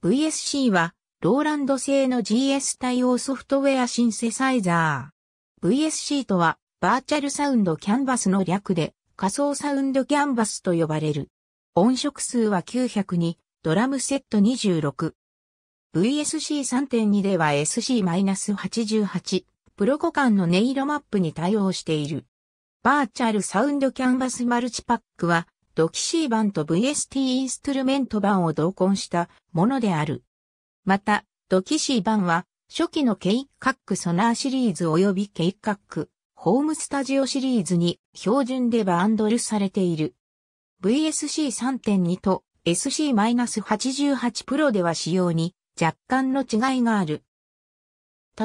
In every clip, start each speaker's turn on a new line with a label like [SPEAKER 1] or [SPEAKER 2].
[SPEAKER 1] VSC は、ローランド製の GS 対応ソフトウェアシンセサイザー。VSC とは、バーチャルサウンドキャンバスの略で、仮想サウンドキャンバスと呼ばれる。音色数は902、ドラムセット26。VSC3.2 では SC-88、プロ互換の音色マップに対応している。バーチャルサウンドキャンバスマルチパックは、ドキシー版と VST インストゥルメント版を同梱したものである。また、ドキシー版は、初期のケイカックソナーシリーズ及びケイカック、ホームスタジオシリーズに標準でバンドルされている。VSC3.2 と SC-88 プロでは仕様に若干の違いがある。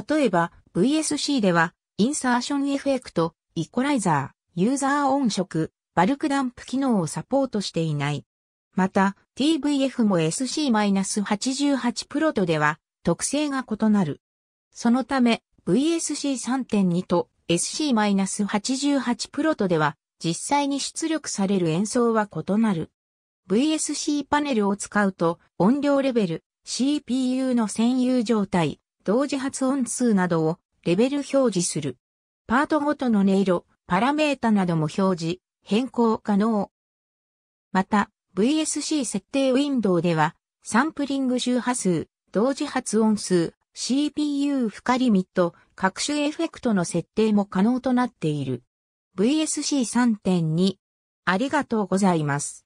[SPEAKER 1] 例えば VSC ではインサーションエフェクト、イコライザー、ユーザー音色、バルクダンプ機能をサポートしていない。また、TVF も SC-88 プロとでは特性が異なる。そのため、VSC3.2 と SC-88 プロとでは実際に出力される演奏は異なる。VSC パネルを使うと音量レベル、CPU の占有状態、同時発音数などをレベル表示する。パートごとの音色、パラメータなども表示、変更可能。また、VSC 設定ウィンドウでは、サンプリング周波数、同時発音数、CPU 負荷リミット、各種エフェクトの設定も可能となっている。VSC3.2 ありが
[SPEAKER 2] とうございます。